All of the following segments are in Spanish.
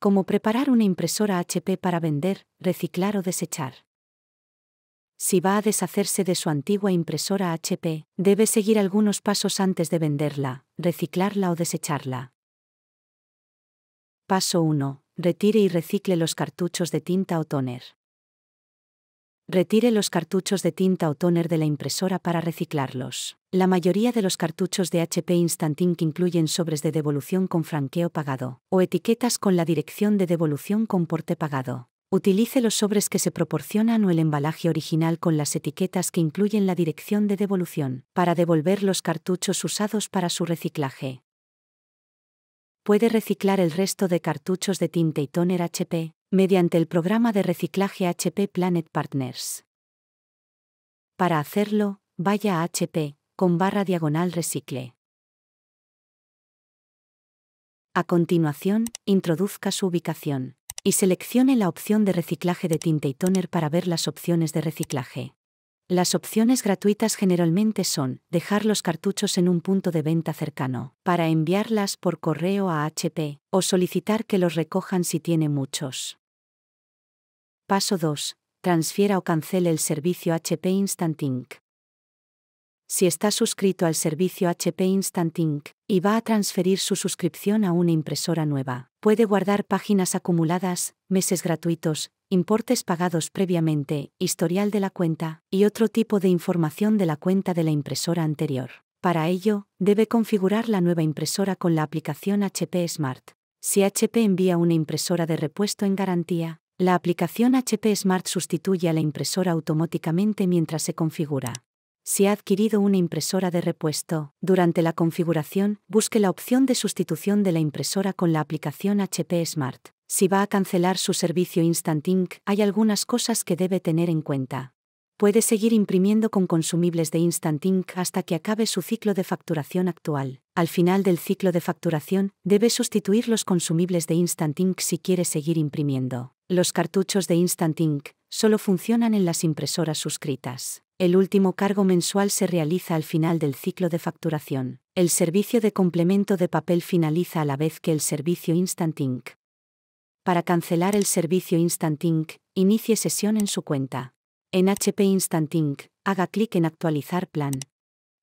como preparar una impresora HP para vender, reciclar o desechar. Si va a deshacerse de su antigua impresora HP, debe seguir algunos pasos antes de venderla, reciclarla o desecharla. Paso 1. Retire y recicle los cartuchos de tinta o toner. Retire los cartuchos de tinta o toner de la impresora para reciclarlos. La mayoría de los cartuchos de HP Instant Ink incluyen sobres de devolución con franqueo pagado o etiquetas con la dirección de devolución con porte pagado. Utilice los sobres que se proporcionan o el embalaje original con las etiquetas que incluyen la dirección de devolución, para devolver los cartuchos usados para su reciclaje. Puede reciclar el resto de cartuchos de tinta y toner HP, mediante el programa de reciclaje HP Planet Partners. Para hacerlo, vaya a HP, con barra diagonal recicle. A continuación, introduzca su ubicación y seleccione la opción de reciclaje de tinta y toner para ver las opciones de reciclaje. Las opciones gratuitas generalmente son dejar los cartuchos en un punto de venta cercano, para enviarlas por correo a HP, o solicitar que los recojan si tiene muchos. Paso 2. Transfiera o cancele el servicio HP Instant Inc. Si está suscrito al servicio HP Instant Inc. y va a transferir su suscripción a una impresora nueva, puede guardar páginas acumuladas, meses gratuitos, importes pagados previamente, historial de la cuenta y otro tipo de información de la cuenta de la impresora anterior. Para ello, debe configurar la nueva impresora con la aplicación HP Smart. Si HP envía una impresora de repuesto en garantía, la aplicación HP Smart sustituye a la impresora automáticamente mientras se configura. Si ha adquirido una impresora de repuesto, durante la configuración, busque la opción de sustitución de la impresora con la aplicación HP Smart. Si va a cancelar su servicio Instant Ink, hay algunas cosas que debe tener en cuenta. Puede seguir imprimiendo con consumibles de Instant Ink hasta que acabe su ciclo de facturación actual. Al final del ciclo de facturación, debe sustituir los consumibles de Instant Ink si quiere seguir imprimiendo. Los cartuchos de Instant Ink solo funcionan en las impresoras suscritas. El último cargo mensual se realiza al final del ciclo de facturación. El servicio de complemento de papel finaliza a la vez que el servicio Instant Ink. Para cancelar el servicio Instant Ink, inicie sesión en su cuenta. En HP Instant Ink, haga clic en Actualizar plan.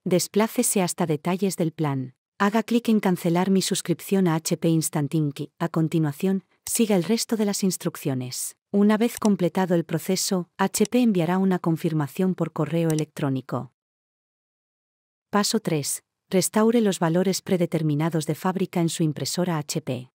Desplácese hasta detalles del plan. Haga clic en Cancelar mi suscripción a HP Instant Ink. A continuación, Siga el resto de las instrucciones. Una vez completado el proceso, HP enviará una confirmación por correo electrónico. Paso 3. Restaure los valores predeterminados de fábrica en su impresora HP.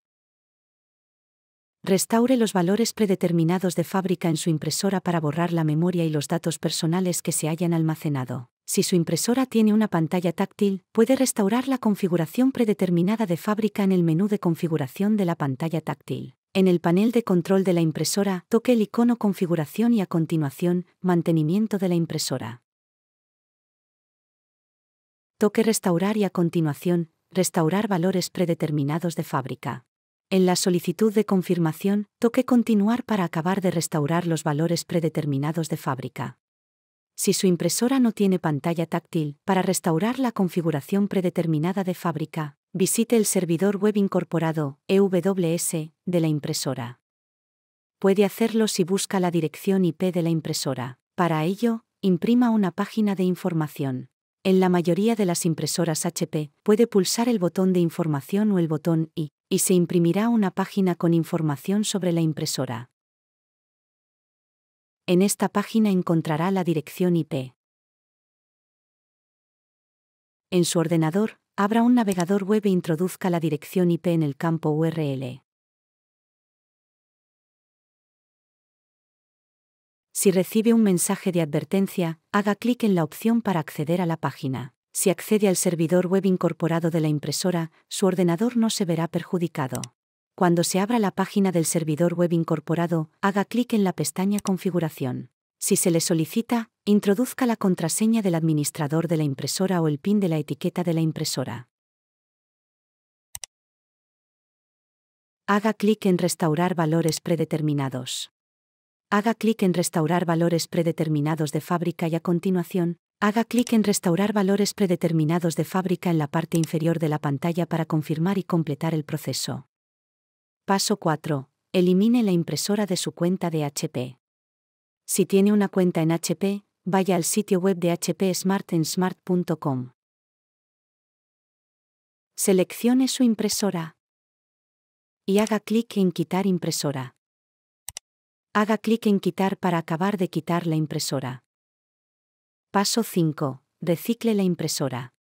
Restaure los valores predeterminados de fábrica en su impresora para borrar la memoria y los datos personales que se hayan almacenado. Si su impresora tiene una pantalla táctil, puede restaurar la configuración predeterminada de fábrica en el menú de configuración de la pantalla táctil. En el panel de control de la impresora, toque el icono Configuración y a continuación, Mantenimiento de la impresora. Toque Restaurar y a continuación, Restaurar valores predeterminados de fábrica. En la solicitud de confirmación, toque Continuar para acabar de restaurar los valores predeterminados de fábrica. Si su impresora no tiene pantalla táctil, para restaurar la configuración predeterminada de fábrica, Visite el servidor web incorporado, EWS, de la impresora. Puede hacerlo si busca la dirección IP de la impresora. Para ello, imprima una página de información. En la mayoría de las impresoras HP, puede pulsar el botón de información o el botón I, y se imprimirá una página con información sobre la impresora. En esta página encontrará la dirección IP. En su ordenador, Abra un navegador web e introduzca la dirección IP en el campo URL. Si recibe un mensaje de advertencia, haga clic en la opción para acceder a la página. Si accede al servidor web incorporado de la impresora, su ordenador no se verá perjudicado. Cuando se abra la página del servidor web incorporado, haga clic en la pestaña Configuración si se le solicita, introduzca la contraseña del administrador de la impresora o el PIN de la etiqueta de la impresora. Haga clic en Restaurar valores predeterminados. Haga clic en Restaurar valores predeterminados de fábrica y a continuación, haga clic en Restaurar valores predeterminados de fábrica en la parte inferior de la pantalla para confirmar y completar el proceso. Paso 4. Elimine la impresora de su cuenta de HP. Si tiene una cuenta en HP, vaya al sitio web de HP Seleccione su impresora y haga clic en Quitar impresora. Haga clic en Quitar para acabar de quitar la impresora. Paso 5. Recicle la impresora.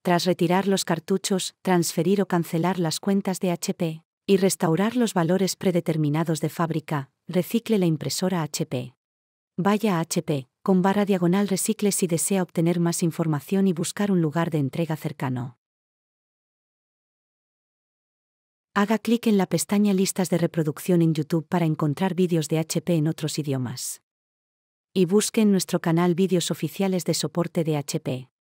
Tras retirar los cartuchos, transferir o cancelar las cuentas de HP, y restaurar los valores predeterminados de fábrica, recicle la impresora HP. Vaya a HP, con barra diagonal recicle si desea obtener más información y buscar un lugar de entrega cercano. Haga clic en la pestaña Listas de reproducción en YouTube para encontrar vídeos de HP en otros idiomas. Y busque en nuestro canal vídeos oficiales de soporte de HP.